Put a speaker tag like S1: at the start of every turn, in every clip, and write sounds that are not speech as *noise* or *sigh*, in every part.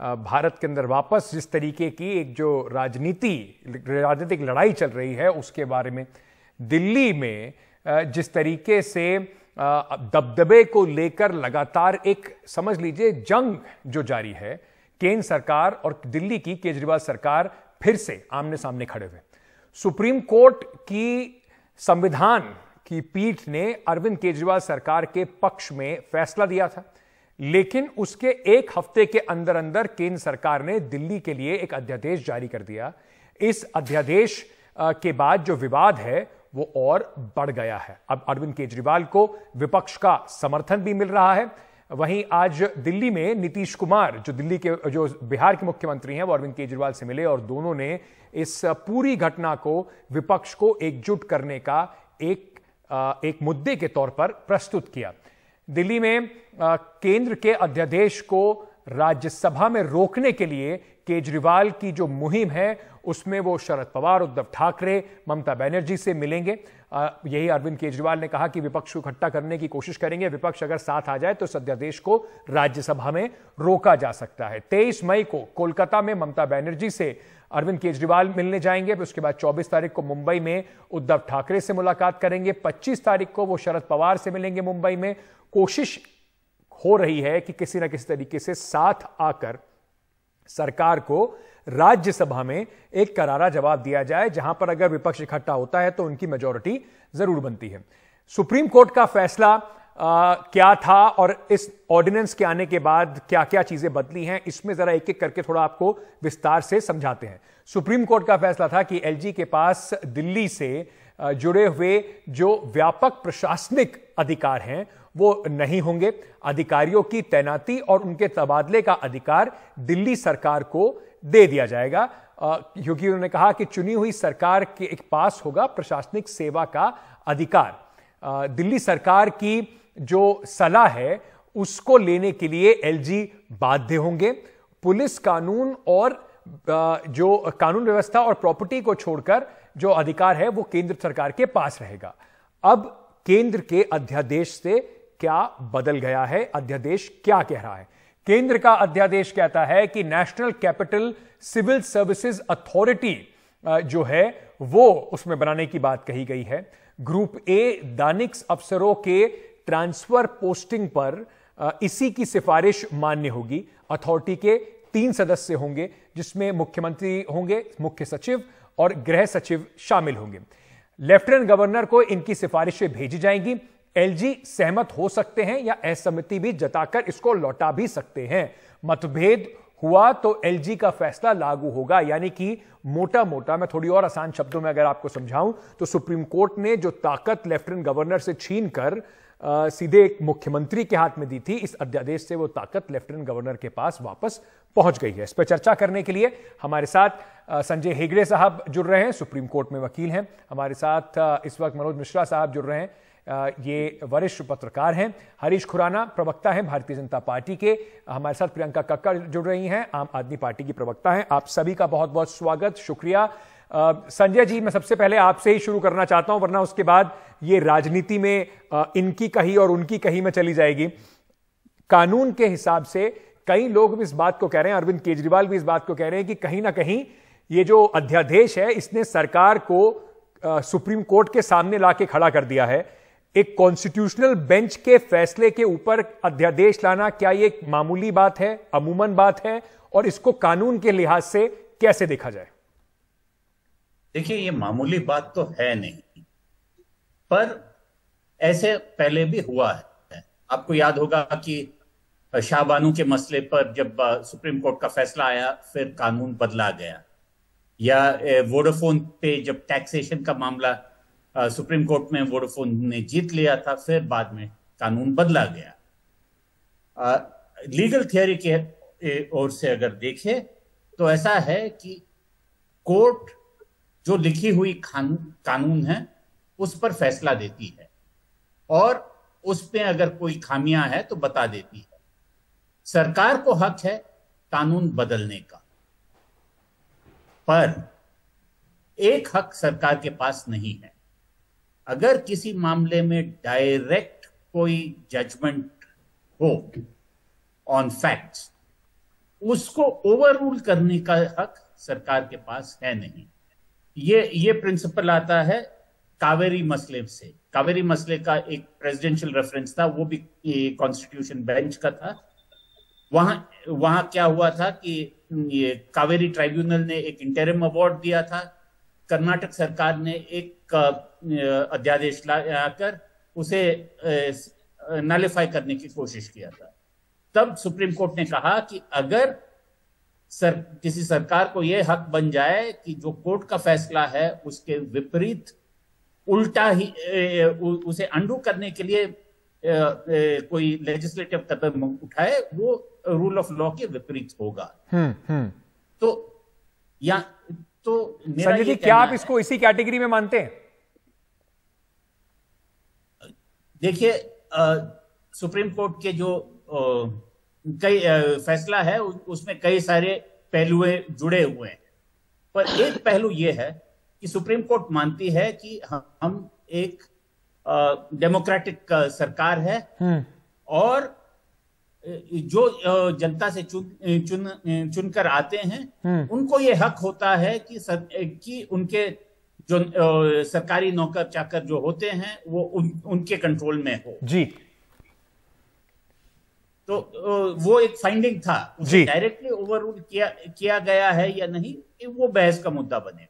S1: भारत के अंदर वापस जिस तरीके की एक जो राजनीति राजनीतिक लड़ाई चल रही है उसके बारे में दिल्ली में जिस तरीके से दबदबे को लेकर लगातार एक समझ लीजिए जंग जो जारी है केंद्र सरकार और दिल्ली की केजरीवाल सरकार फिर से आमने सामने खड़े हुए सुप्रीम कोर्ट की संविधान की पीठ ने अरविंद केजरीवाल सरकार के पक्ष में फैसला दिया था लेकिन उसके एक हफ्ते के अंदर अंदर केंद्र सरकार ने दिल्ली के लिए एक अध्यादेश जारी कर दिया इस अध्यादेश के बाद जो विवाद है वो और बढ़ गया है अब अरविंद केजरीवाल को विपक्ष का समर्थन भी मिल रहा है वहीं आज दिल्ली में नीतीश कुमार जो दिल्ली के जो बिहार के मुख्यमंत्री हैं वो अरविंद केजरीवाल से मिले और दोनों ने इस पूरी घटना को विपक्ष को एकजुट करने का एक एक मुद्दे के तौर पर प्रस्तुत किया दिल्ली में केंद्र के अध्यादेश को राज्यसभा में रोकने के लिए केजरीवाल की जो मुहिम है उसमें वो शरद पवार उद्धव ठाकरे ममता बनर्जी से मिलेंगे यही अरविंद केजरीवाल ने कहा कि विपक्ष को इकट्ठा करने की कोशिश करेंगे विपक्ष अगर साथ आ जाए तो सद्यादेश अध्यादेश को राज्यसभा में रोका जा सकता है तेईस मई को कोलकाता में ममता बनर्जी से अरविंद केजरीवाल मिलने जाएंगे उसके बाद 24 तारीख को मुंबई में उद्धव ठाकरे से मुलाकात करेंगे 25 तारीख को वो शरद पवार से मिलेंगे मुंबई में कोशिश हो रही है कि किसी ना किसी तरीके से साथ आकर सरकार को राज्यसभा में एक करारा जवाब दिया जाए जहां पर अगर विपक्ष इकट्ठा होता है तो उनकी मेजोरिटी जरूर बनती है सुप्रीम कोर्ट का फैसला आ, क्या था और इस ऑर्डिनेंस के आने के बाद क्या क्या चीजें बदली हैं इसमें जरा एक एक करके थोड़ा आपको विस्तार से समझाते हैं सुप्रीम कोर्ट का फैसला था कि एलजी के पास दिल्ली से जुड़े हुए जो व्यापक प्रशासनिक अधिकार हैं वो नहीं होंगे अधिकारियों की तैनाती और उनके तबादले का अधिकार दिल्ली सरकार को दे दिया जाएगा क्योंकि उन्होंने कहा कि चुनी हुई सरकार के एक पास होगा प्रशासनिक सेवा का अधिकार आ, दिल्ली सरकार की जो सलाह है उसको लेने के लिए एलजी बाध्य होंगे पुलिस कानून और जो कानून व्यवस्था और प्रॉपर्टी को छोड़कर जो अधिकार है वो केंद्र सरकार के पास रहेगा अब केंद्र के अध्यादेश से क्या बदल गया है अध्यादेश क्या कह रहा है केंद्र का अध्यादेश कहता है कि national capital civil services authority जो है वो उसमें बनाने की बात कही गई है ग्रुप ए दानिक्स अफसरों के ट्रांसफर पोस्टिंग पर इसी की सिफारिश मान्य होगी अथॉरिटी के तीन सदस्य होंगे जिसमें मुख्यमंत्री होंगे मुख्य सचिव और गृह सचिव शामिल होंगे लेफ्टिनेंट गवर्नर को इनकी सिफारिशें भेजी जाएंगी एलजी सहमत हो सकते हैं या असहमति भी जताकर इसको लौटा भी सकते हैं मतभेद हुआ तो एलजी का फैसला लागू होगा यानी कि मोटा मोटा मैं थोड़ी और आसान शब्दों में अगर आपको समझाऊं तो सुप्रीम कोर्ट ने जो ताकत लेफ्टिनेंट गवर्नर से छीन कर सीधे एक मुख्यमंत्री के हाथ में दी थी इस अध्यादेश से वो ताकत लेफ्टिनेंट गवर्नर के पास वापस पहुंच गई है इस पर चर्चा करने के लिए हमारे साथ संजय हेगड़े साहब जुड़ रहे हैं सुप्रीम कोर्ट में वकील हैं हमारे साथ इस वक्त मनोज मिश्रा साहब जुड़ रहे हैं ये वरिष्ठ पत्रकार हैं हरीश खुराना प्रवक्ता हैं भारतीय जनता पार्टी के हमारे साथ प्रियंका कक्कर जुड़ रही हैं आम आदमी पार्टी की प्रवक्ता हैं आप सभी का बहुत बहुत स्वागत शुक्रिया संजय जी मैं सबसे पहले आपसे ही शुरू करना चाहता हूं वरना उसके बाद ये राजनीति में इनकी कही और उनकी कही में चली जाएगी कानून के हिसाब से कई लोग भी इस बात को कह रहे हैं अरविंद केजरीवाल भी इस बात को कह रहे हैं कि कहीं ना कहीं ये जो अध्यादेश है इसने सरकार को सुप्रीम कोर्ट के सामने लाके खड़ा कर दिया है एक कॉन्स्टिट्यूशनल बेंच के फैसले के ऊपर अध्यादेश लाना क्या ये मामूली बात है अमूमन बात है और इसको कानून के लिहाज से कैसे देखा जाए देखिए ये मामूली बात तो है नहीं पर ऐसे पहले भी
S2: हुआ है आपको याद होगा कि शाहबानू के मसले पर जब सुप्रीम कोर्ट का फैसला आया फिर कानून बदला गया या वोडाफोन पे जब टैक्सेशन का मामला सुप्रीम कोर्ट में वोडाफोन ने जीत लिया था फिर बाद में कानून बदला गया आ, लीगल थियोरी के ओर से अगर देखें तो ऐसा है कि कोर्ट जो लिखी हुई खान कानून है उस पर फैसला देती है और उसमें अगर कोई खामियां है तो बता देती है सरकार को हक है कानून बदलने का पर एक हक सरकार के पास नहीं है अगर किसी मामले में डायरेक्ट कोई जजमेंट हो ऑन फैक्ट्स उसको ओवर रूल करने का हक सरकार के पास है नहीं ये ये प्रिंसिपल आता है कावेरी मसले से कावेरी मसले का एक प्रेसिडेंशियल रेफरेंस था वो भी कॉन्स्टिट्यूशन बेंच का था वहां वहां क्या हुआ था कि ये कावेरी ट्राइब्यूनल ने एक इंटरिम अवार्ड दिया था कर्नाटक सरकार ने एक अध्यादेश लाकर उसे नालिफाई करने की कोशिश किया था तब सुप्रीम कोर्ट ने कहा कि अगर सर किसी सरकार को यह हक बन जाए कि जो कोर्ट का फैसला है उसके विपरीत उल्टा ही ए, उ, उसे अंडू करने के लिए ए, ए, कोई लेजिस्लेटिव कदम उठाए वो रूल ऑफ लॉ के विपरीत
S1: होगा हम्म, हम्म। तो या तो संजय जी क्या आप इसको इसी कैटेगरी में मानते हैं देखिए
S2: सुप्रीम कोर्ट के जो आ, कई फैसला है उसमें कई सारे पहलुए जुड़े हुए हैं पर एक पहलू यह है कि सुप्रीम कोर्ट मानती है कि हम एक डेमोक्रेटिक सरकार है हम्म। और जो जनता से चुन चुन चुनकर आते हैं हम्म। उनको ये हक होता है कि सर, कि उनके जो सरकारी नौकर चाकर जो होते हैं वो उन, उनके कंट्रोल में हो जी तो वो एक फाइंडिंग था डायरेक्टली ओवररूल किया किया गया है या नहीं
S1: वो बहस का मुद्दा बनेगा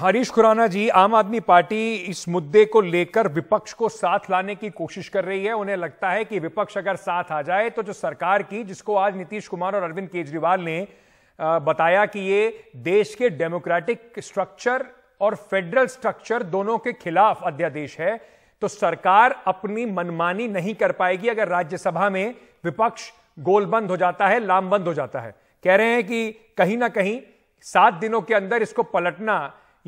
S1: हरीश खुराना जी आम आदमी पार्टी इस मुद्दे को लेकर विपक्ष को साथ लाने की कोशिश कर रही है उन्हें लगता है कि विपक्ष अगर साथ आ जाए तो जो सरकार की जिसको आज नीतीश कुमार और अरविंद केजरीवाल ने बताया कि ये देश के डेमोक्रेटिक स्ट्रक्चर और फेडरल स्ट्रक्चर दोनों के खिलाफ अध्यादेश है तो सरकार अपनी मनमानी नहीं कर पाएगी अगर राज्यसभा में विपक्ष गोलबंद हो जाता है लामबंद हो जाता है कह रहे हैं कि कहीं ना कहीं सात दिनों के अंदर इसको पलटना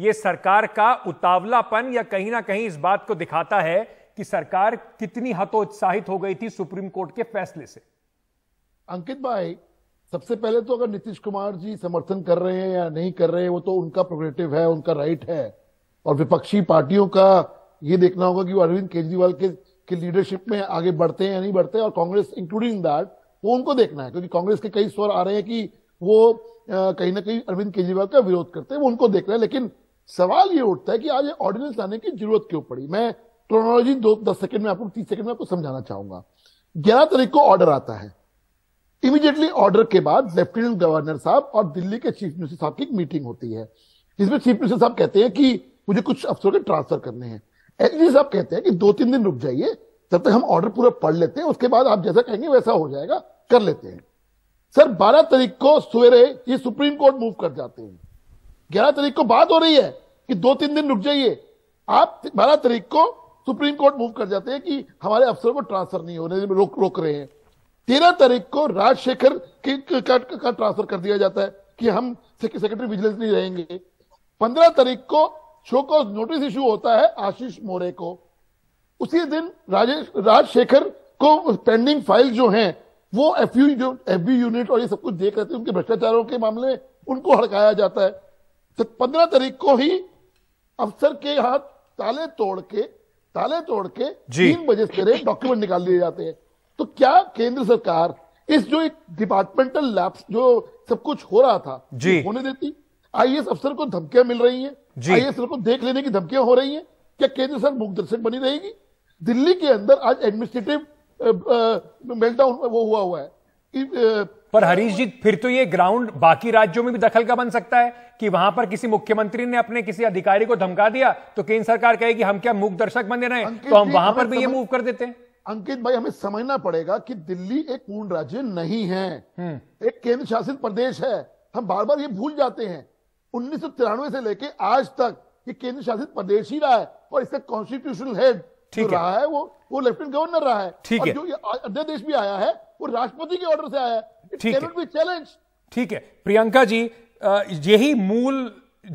S1: यह सरकार का उतावलापन या कहीं ना कहीं इस बात को दिखाता है कि सरकार कितनी हतोत्साहित हो गई थी सुप्रीम कोर्ट के फैसले से
S3: अंकित भाई सबसे पहले तो अगर नीतीश कुमार जी समर्थन कर रहे हैं या नहीं कर रहे हैं वो तो उनका प्रोग्रेटिव है उनका राइट है और विपक्षी पार्टियों का ये देखना होगा कि वो अरविंद केजरीवाल के की लीडरशिप में आगे बढ़ते हैं या नहीं बढ़ते और कांग्रेस इंक्लूडिंग दैट वो उनको देखना है क्योंकि कांग्रेस के कई स्वर आ रहे हैं कि वो कहीं ना कहीं अरविंद केजरीवाल का विरोध करते हैं वो उनको देखना है लेकिन सवाल ये उठता है कि आज ऑर्डिनेंस लाने की जरूरत क्यों पड़ी मैं क्रोनोलॉजी दो दस सेकंड में आपको तीस सेकंड में आपको समझाना चाहूंगा ग्यारह तारीख को ऑर्डर आता है इमीडिएटली ऑर्डर के बाद लेफ्टिनेंट गवर्नर साहब और दिल्ली के चीफ मिनिस्टर साहब की मीटिंग होती है जिसमें चीफ मिनिस्टर साहब कहते हैं कि मुझे कुछ अफसरों के ट्रांसफर करने हैं एज आप कहते हैं कि दो तीन दिन रुक जाइए तब तक हम ऑर्डर पूरा पढ़ लेते हैं उसके बाद आप जैसा कहेंगे वैसा हो जाएगा कर लेते हैं सर बारह तारीख को सवेरे ये सुप्रीम कोर्ट मूव कर जाते हैं ग्यारह तारीख को बात हो रही है कि दो तीन दिन रुक जाइए आप बारह तारीख को सुप्रीम कोर्ट मूव कर जाते हैं कि हमारे अफसर को ट्रांसफर नहीं होने रोक रोक रहे हैं तेरह तारीख को राजशेखर का, का ट्रांसफर कर दिया जाता है कि हम सेक्रेटरी विजिलेंस नहीं रहेंगे पंद्रह तारीख को शो को नोटिस इशू होता है आशीष मोरे को उसी दिन राजेश राजशेखर को पेंडिंग फाइल जो हैं वो एफ यू जो एफ यूनिट और ये सब कुछ देख रहे थे उनके भ्रष्टाचारों के मामले उनको हड़काया जाता है तो पंद्रह तारीख को ही अफसर के हाथ ताले तोड़ के ताले तोड़ के तीन बजे से डॉक्यूमेंट निकाल लिए जाते हैं तो क्या केंद्र सरकार इस जो एक डिपार्टमेंटल लैब्स जो सब कुछ हो रहा था जी होने देती आई अफसर को धमकियां मिल रही हैं आईएसएल को देख लेने की धमकियां हो रही हैं क्या केंद्र सरकार मुखदर्शक बनी रहेगी दिल्ली के अंदर आज एडमिनिस्ट्रेटिव मेल्टाउन वो हुआ हुआ है कि, पर हरीश जी
S1: फिर तो ये ग्राउंड बाकी राज्यों में भी दखल का बन सकता है कि वहां पर किसी मुख्यमंत्री ने अपने किसी अधिकारी को धमका दिया तो केंद्र सरकार कहेगी हम क्या मूक दर्शक बने रहे तो हम वहां पर भी ये मूव कर देते हैं
S3: अंकित भाई हमें समझना पड़ेगा कि दिल्ली एक पूर्ण राज्य नहीं है हम्म। एक केंद्र शासित प्रदेश है हम बार बार ये भूल जाते हैं उन्नीस से लेके आज तक ये केंद्र शासित प्रदेश ही रहा है और इसका कॉन्स्टिट्यूशनल हेड जो रहा है वो वो लेफ्टिनेंट गवर्नर रहा है ठीक है जो अध्यादेश भी आया है वो राष्ट्रपति के ऑर्डर से आया है ठीक है चैलेंज
S1: ठीक है प्रियंका जी यही मूल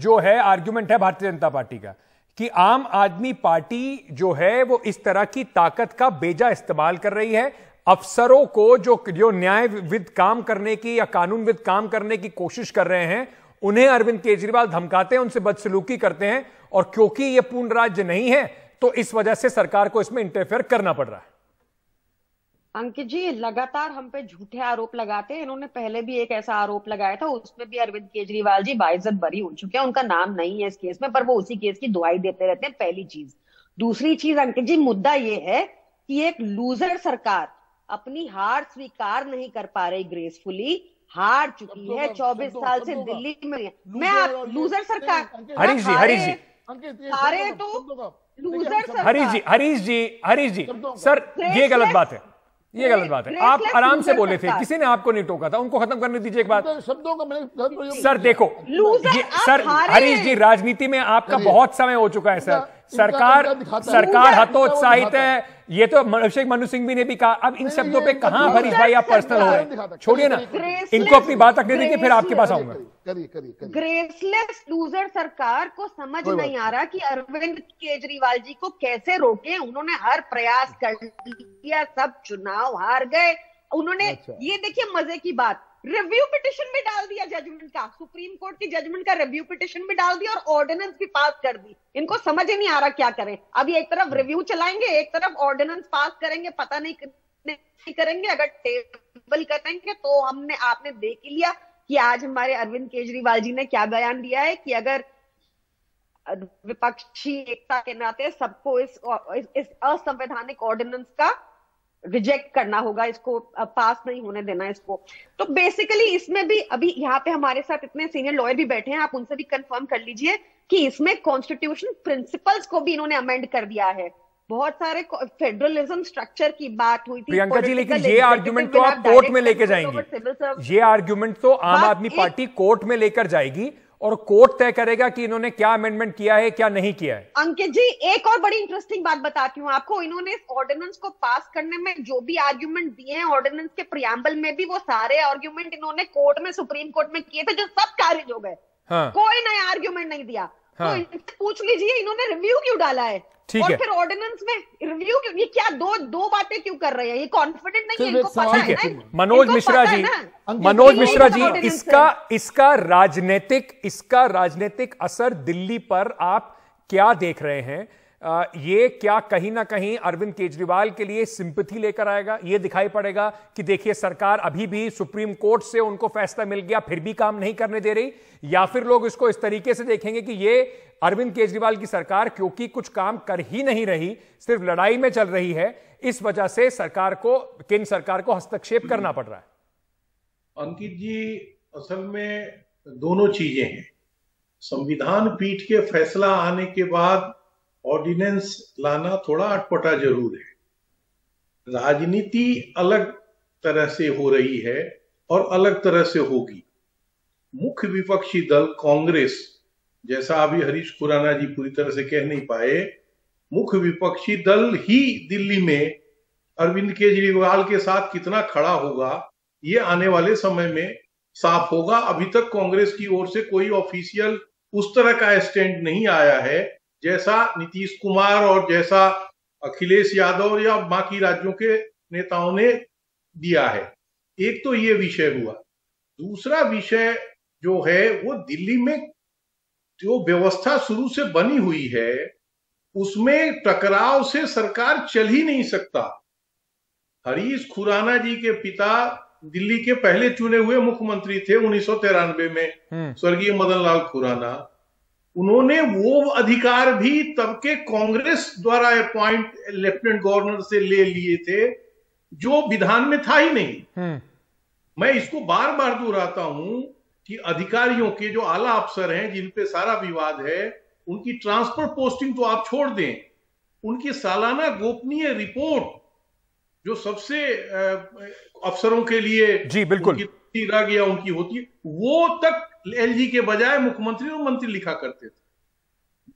S1: जो है आर्ग्यूमेंट है भारतीय जनता पार्टी का कि आम आदमी पार्टी जो है वो इस तरह की ताकत का बेजा इस्तेमाल कर रही है अफसरों को जो जो न्यायविद काम करने की या कानूनविद काम करने की कोशिश कर रहे हैं उन्हें अरविंद केजरीवाल धमकाते हैं उनसे बदसलूकी करते हैं और क्योंकि यह पूर्ण राज्य नहीं है तो इस वजह से सरकार को इसमें इंटरफेयर करना पड़ रहा है
S4: अंकित जी लगातार हम पे झूठे आरोप लगाते हैं इन्होंने पहले भी एक ऐसा आरोप लगाया था उसमें भी अरविंद केजरीवाल जी बाइजत बरी हो चुके हैं उनका नाम नहीं है इस केस में पर वो उसी केस की दुआई देते रहते हैं पहली चीज दूसरी चीज अंकित जी मुद्दा ये है कि एक लूजर सरकार अपनी हार स्वीकार नहीं कर पा रही ग्रेसफुली हार चुकी तो है तो चौबीस साल तो से दिल्ली में मैं आप लूजर सरकार हरीश जी हरीश जी सारे तो लूजर हरीश जी हरीश जी हरीश जी सर
S3: ये गलत
S1: बात है ये गलत बात है आप आराम से बोले थे किसी ने आपको नहीं टोका था उनको खत्म करने
S3: दीजिए एक बात शब्दों का मैंने सर देखो
S1: सर हरीश जी राजनीति में आपका बहुत समय हो चुका है सर तो सरकार सरकार हतोत्साहित है ये तो अभिषेक मनु सिंह भी ने भी कहा अब इन शब्दों पे तो कहा हरीश भाई आप *laughs* पर्सनल हो रहे छोड़िए ना इनको अपनी
S3: बात रखने दीजिए फिर आपके पास आऊंगा
S4: ग्रेसलेस लूजर सरकार को समझ नहीं आ रहा कि अरविंद केजरीवाल जी को कैसे रोके उन्होंने हर प्रयास कर लिया सब चुनाव हार गए उन्होंने अच्छा। ये देखिए मजे की बात रिव्यू पिटिशन में डाल दिया जजमेंट का सुप्रीम कोर्ट की जजमेंट का रिव्यू पिटिशन में डाल दिया और ऑर्डिनेंस भी पास कर दी इनको समझ ही नहीं आ रहा क्या करें अभी एक तरफ रिव्यू चलाएंगे एक तरफ ऑर्डिनेंस पास करेंगे पता नहीं करेंगे अगर टेबल करेंगे तो हमने आपने देख ही लिया कि आज हमारे अरविंद केजरीवाल जी ने क्या बयान दिया है कि अगर विपक्षी एकता के नाते सबको इस इस असंवैधानिक ऑर्डिनेंस का रिजेक्ट करना होगा इसको पास नहीं होने देना इसको तो बेसिकली इसमें भी अभी यहाँ पे हमारे साथ इतने सीनियर लॉयर भी बैठे हैं आप उनसे भी कंफर्म कर लीजिए कि इसमें कॉन्स्टिट्यूशन प्रिंसिपल्स को भी इन्होंने अमेंड कर दिया है बहुत सारे फेडरलिज्म स्ट्रक्चर की बात हुई थी प्रियंका जी लेकिन ये आर्ग्यूमेंट तो आप कोर्ट में लेके जाएंगे
S1: ये आर्ग्यूमेंट तो आम आदमी पार्टी कोर्ट में लेकर जाएगी और कोर्ट तय करेगा कि इन्होंने क्या अमेंडमेंट किया है क्या नहीं किया है
S4: अंकित जी एक और बड़ी इंटरेस्टिंग बात बताती हूँ आपको इन्होंने इस ऑर्डिनेंस को पास करने में जो भी आर्ग्यूमेंट दिए हैं ऑर्डिनेंस के प्रियम्बल में भी वो सारे आर्ग्यूमेंट इन्होंने कोर्ट में सुप्रीम कोर्ट में किए थे जो सब खारिज हो गए हाँ। कोई नया आर्ग्यूमेंट नहीं दिया तो हाँ। तो पूछ लीजिए इन्होंने रिव्यू क्यों डाला है ठीक और है। फिर ऑर्डिनेंस में रिव्यू क्यों ये क्या दो दो बातें क्यों कर रहे हैं ये कॉन्फिडेंट नहीं है इनको पता है मनोज मिश्रा जी मनोज मिश्रा जी इसका
S1: इसका राजनीतिक इसका राजनीतिक असर दिल्ली पर आप क्या देख रहे हैं आ, ये क्या कहीं ना कहीं अरविंद केजरीवाल के लिए सिंपथी लेकर आएगा ये दिखाई पड़ेगा कि देखिए सरकार अभी भी सुप्रीम कोर्ट से उनको फैसला मिल गया फिर भी काम नहीं करने दे रही या फिर लोग इसको इस तरीके से देखेंगे कि ये अरविंद केजरीवाल की सरकार क्योंकि कुछ काम कर ही नहीं रही सिर्फ लड़ाई में चल रही है इस वजह से सरकार को केंद्र सरकार को हस्तक्षेप करना पड़ रहा है
S5: अंकित जी असल में दोनों चीजें हैं संविधान पीठ के फैसला आने के बाद ऑर्डिनेंस लाना थोड़ा अटपटा जरूर है राजनीति अलग तरह से हो रही है और अलग तरह से होगी मुख्य विपक्षी दल कांग्रेस जैसा अभी हरीश खुराना जी पूरी तरह से कह नहीं पाए मुख्य विपक्षी दल ही दिल्ली में अरविंद केजरीवाल के साथ कितना खड़ा होगा ये आने वाले समय में साफ होगा अभी तक कांग्रेस की ओर से कोई ऑफिशियल उस तरह का स्टैंड नहीं आया है जैसा नीतीश कुमार और जैसा अखिलेश यादव या बाकी राज्यों के नेताओं ने दिया है एक तो ये विषय हुआ दूसरा विषय जो है वो दिल्ली में जो व्यवस्था शुरू से बनी हुई है उसमें टकराव से सरकार चल ही नहीं सकता हरीश खुराना जी के पिता दिल्ली के पहले चुने हुए मुख्यमंत्री थे उन्नीस में हम्म। स्वर्गीय मदन लाल खुराना उन्होंने वो अधिकार भी तब के कांग्रेस द्वारा अपॉइंट लेफ्टिनेंट गवर्नर से ले लिए थे जो विधान में था ही नहीं हम्म। मैं इसको बार बार दोहराता हूं कि अधिकारियों के जो आला अफसर हैं जिन पे सारा विवाद है उनकी ट्रांसफर पोस्टिंग तो आप छोड़ दें उनकी सालाना गोपनीय रिपोर्ट जो सबसे अफसरों के लिए जी बिल्कुल या उनकी होती वो तक एलजी के बजाय मुख्यमंत्री और मंत्री लिखा करते थे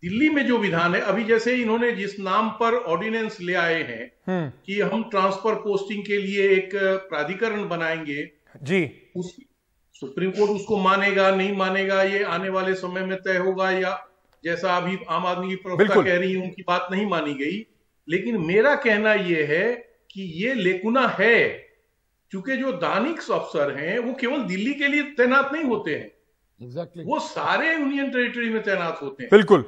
S5: दिल्ली में जो विधान है अभी जैसे इन्होंने जिस नाम पर ऑर्डिनेंस ले आए हैं हम्म। कि हम ट्रांसफर पोस्टिंग के लिए एक प्राधिकरण बनाएंगे जी उस सुप्रीम कोर्ट उसको मानेगा नहीं मानेगा ये आने वाले समय में तय होगा या जैसा अभी आम आदमी की प्रवक्ता कह रही है उनकी बात नहीं मानी गई लेकिन मेरा कहना यह है कि ये लेकुना है क्योंकि जो दानिक्स अफसर हैं वो केवल दिल्ली के लिए तैनात नहीं होते हैं exactly. वो सारे यूनियन टेरिटरी में तैनात होते हैं बिल्कुल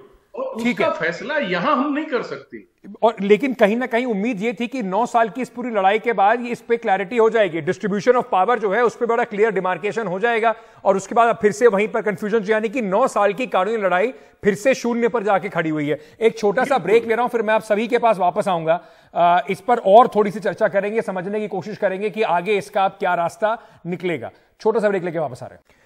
S5: ठीक है फैसला यहां हम नहीं कर सकते
S1: और लेकिन कहीं ना कहीं उम्मीद ये थी कि नौ साल की इस पूरी लड़ाई के बाद इस पे क्लैरिटी हो जाएगी डिस्ट्रीब्यूशन ऑफ पावर जो है उस पर बड़ा क्लियर डिमार्केशन हो जाएगा और उसके बाद फिर से वहीं पर कंफ्यूजन यानी कि नौ साल की कानूनी लड़ाई फिर से शून्य पर जाके खड़ी हुई है एक छोटा सा ब्रेक ले रहा हूं फिर मैं आप सभी के पास वापस आऊंगा इस पर और थोड़ी सी चर्चा करेंगे समझने की कोशिश करेंगे कि आगे इसका आप क्या रास्ता निकलेगा छोटा सा ब्रेक लेके वापस आ रहे हैं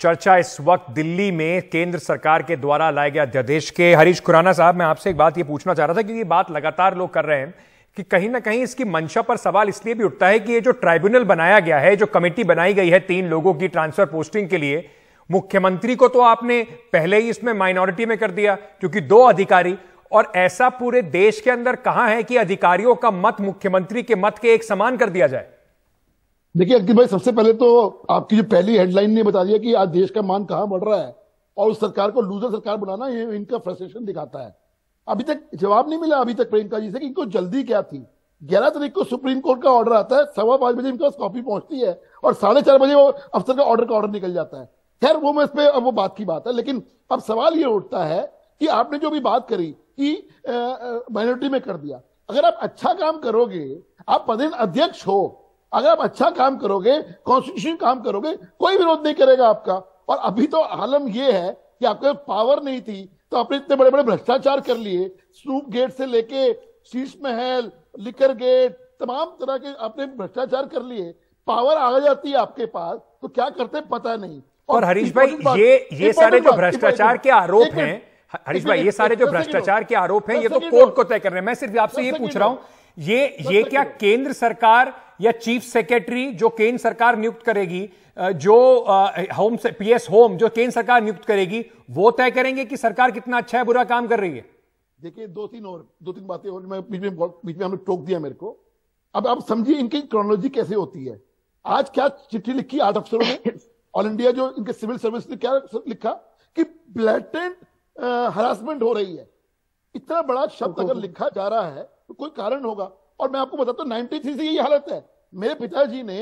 S1: चर्चा इस वक्त दिल्ली में केंद्र सरकार के द्वारा लाए गए अध्यादेश के हरीश खुराना साहब मैं आपसे एक बात ये पूछना चाह रहा था क्योंकि ये बात लगातार लोग कर रहे हैं कि कहीं ना कहीं इसकी मंशा पर सवाल इसलिए भी उठता है कि ये जो ट्राइब्यूनल बनाया गया है जो कमेटी बनाई गई है तीन लोगों की ट्रांसफर पोस्टिंग के लिए मुख्यमंत्री को तो आपने पहले ही इसमें माइनॉरिटी में कर दिया क्योंकि दो अधिकारी और ऐसा पूरे देश के अंदर कहां है कि अधिकारियों का मत मुख्यमंत्री के मत के एक समान कर दिया जाए
S3: देखिए अंकित भाई सबसे पहले तो आपकी जो पहली हेडलाइन ने बता दिया कि आज देश का मान कहाँ बढ़ रहा है और उस सरकार को लूजर सरकार बनाना ये इनका फ्रस्ट्रेशन दिखाता है अभी तक जवाब नहीं मिला अभी तक प्रियंका जी से कि इनको जल्दी क्या थी ग्यारह तारीख को सुप्रीम कोर्ट का ऑर्डर आता है सवा पांच बजे इनके पास कॉपी पहुंचती है और साढ़े चार बजे वो अफसर का ऑर्डर का ऑर्डर निकल जाता है खैर वो मैं इस पर वो बात की बात है लेकिन अब सवाल ये उठता है कि आपने जो भी बात करी कि माइनॉरिटी में कर दिया अगर आप अच्छा काम करोगे आप पदेन अध्यक्ष हो अगर आप अच्छा काम करोगे कॉन्स्टिट्यूशन काम करोगे कोई विरोध नहीं करेगा आपका और अभी तो आलम यह है कि आपके पावर नहीं थी तो आपने इतने बड़े बड़े भ्रष्टाचार कर लिए स्नूप गेट से लेके शीश महल लिकर गेट तमाम तरह के आपने भ्रष्टाचार कर लिए पावर आ जाती है आपके पास तो क्या करते पता नहीं और, और हरीश भाई ये ये सारे जो भ्रष्टाचार
S1: के आरोप हैं हरीश भाई ये सारे जो भ्रष्टाचार के आरोप हैं ये तो कोर्ट को तय कर रहे हैं मैं सिर्फ आपसे ये पूछ रहा हूं ये ये क्या केंद्र सरकार या चीफ सेक्रेटरी जो केंद्र सरकार नियुक्त करेगी जो होम से पीएस होम जो केंद्र सरकार नियुक्त करेगी वो तय करेंगे कि सरकार कितना अच्छा है
S3: बुरा काम कर रही है देखिए दो तीन और दो तीन बातें और मैं बीच में बीच में हमने टोक दिया मेरे को अब आप समझिए इनकी क्रोनोलॉजी कैसे होती है आज क्या चिट्ठी लिखी आठ अफसरों ने ऑल इंडिया जो इनके सिविल सर्विस ने क्या लिखा कि ब्लैटेंट हरासमेंट हो रही है इतना बड़ा शब्द तो, तो, अगर तो। लिखा जा रहा है तो कोई कारण होगा और मैं आपको बताता हूँ नाइनटी थ्री से यही हालत है मेरे पिताजी ने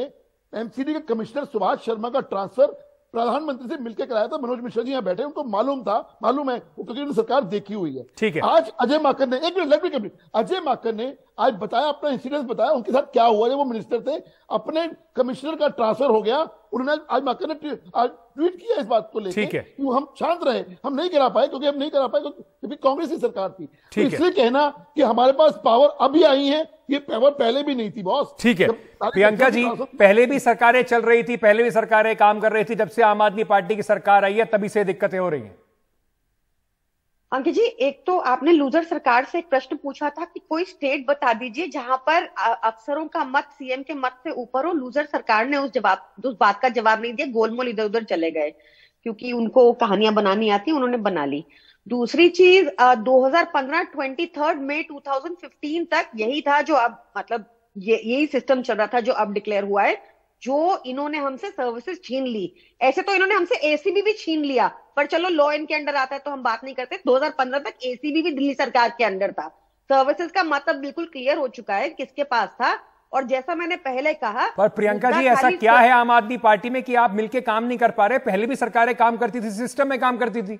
S3: एमसीडी के कमिश्नर सुभाष शर्मा का ट्रांसफर प्रधानमंत्री से मिलकर कराया था मनोज मिश्रा जी यहाँ बैठे उनको मालूम था मालूम है क्योंकि उन्होंने सरकार देखी हुई है ठीक है आज अजय माकर ने एक मिनट लेट अजय माकर ने आज बताया अपना इंसिडेंस बताया उनके साथ क्या हुआ जब वो मिनिस्टर थे अपने कमिश्नर का ट्रांसफर हो गया उन्होंने आज माकर ने ट्वीट किया इस बात को लेकर हम शांत रहे हम नहीं करा पाए क्योंकि हम नहीं करा पाए क्योंकि कांग्रेस की सरकार थी तो इसलिए कहना कि हमारे पास पावर अभी आई है ये पावर पहले भी नहीं थी बॉस ठीक है प्रियंका जी पहले भी सरकारें चल रही थी पहले भी सरकारें काम
S1: कर रही थी जब से आम आदमी पार्टी की सरकार आई है तभी से दिक्कतें हो रही हैं
S4: अंकित जी एक तो आपने लूजर सरकार से एक प्रश्न पूछा था कि कोई स्टेट बता दीजिए जहां पर अफसरों का मत सीएम के मत से ऊपर हो लूजर सरकार ने उस जवाब उस बात का जवाब नहीं दिया गोलमोल इधर उधर चले गए क्योंकि उनको कहानियां बनानी आती उन्होंने बना ली दूसरी चीज 2015 ट्वेंटी थर्ड में 2015 तक यही था जो अब मतलब यही सिस्टम चल रहा था जो अब डिक्लेयर हुआ है जो इन्होंने हमसे सर्विसेज छीन ली ऐसे तो इन्होंने हमसे एसीबी भी छीन लिया पर चलो लॉ इनके अंडर आता है तो हम बात नहीं करते 2015 तक एसीबी भी दिल्ली सरकार के अंडर था सर्विसेज का मतलब बिल्कुल क्लियर हो चुका है किसके पास था और जैसा मैंने पहले कहा पर प्रियंका जी ऐसा क्या है आम
S1: आदमी पार्टी में कि आप मिलके काम नहीं कर पा रहे पहले भी सरकारें काम करती थी सिस्टम में काम करती थी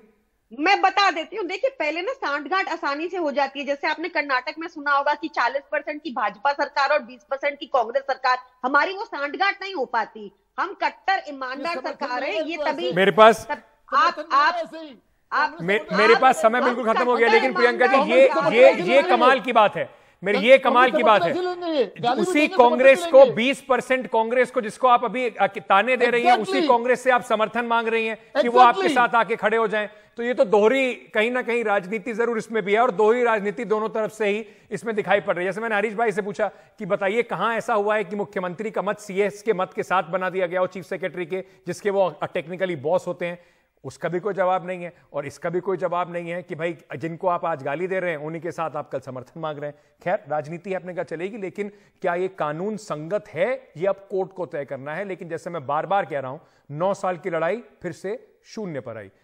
S4: मैं बता देती हूँ देखिए पहले ना सांठगांठ आसानी से हो जाती है जैसे आपने कर्नाटक में सुना होगा कि 40 परसेंट की भाजपा सरकार और 20 परसेंट की कांग्रेस सरकार हमारी वो सांठगांठ नहीं हो पाती हम कट्टर ईमानदार सरकार तो है ये तभी मेरे पास तो आप तो आप, आप
S1: मेरे पास समय बिल्कुल खत्म हो गया लेकिन प्रियंका जी ये ये ये कमाल की बात है मेरे तो ये कमाल की बात
S3: है उसी कांग्रेस को
S1: 20 परसेंट कांग्रेस को जिसको आप अभी ताने दे रही हैं उसी कांग्रेस से आप समर्थन मांग रही हैं कि वो आपके साथ आके खड़े हो जाएं तो ये तो दोहरी कहीं ना कहीं राजनीति जरूर इसमें भी है और दोहरी राजनीति दोनों तरफ से ही इसमें दिखाई पड़ रही है जैसे मैंने हरीश भाई से पूछा कि बताइए कहां ऐसा हुआ है कि मुख्यमंत्री का मत सीएस के मत के साथ बना दिया गया और चीफ सेक्रेटरी के जिसके वो टेक्निकली बॉस होते हैं उसका भी कोई जवाब नहीं है और इसका भी कोई जवाब नहीं है कि भाई जिनको आप आज गाली दे रहे हैं उन्हीं के साथ आप कल समर्थन मांग रहे हैं खैर राजनीति अपने कहा चलेगी लेकिन क्या ये कानून संगत है ये अब कोर्ट को तय करना है लेकिन जैसे मैं बार बार कह रहा हूं नौ साल की लड़ाई फिर से शून्य पर आई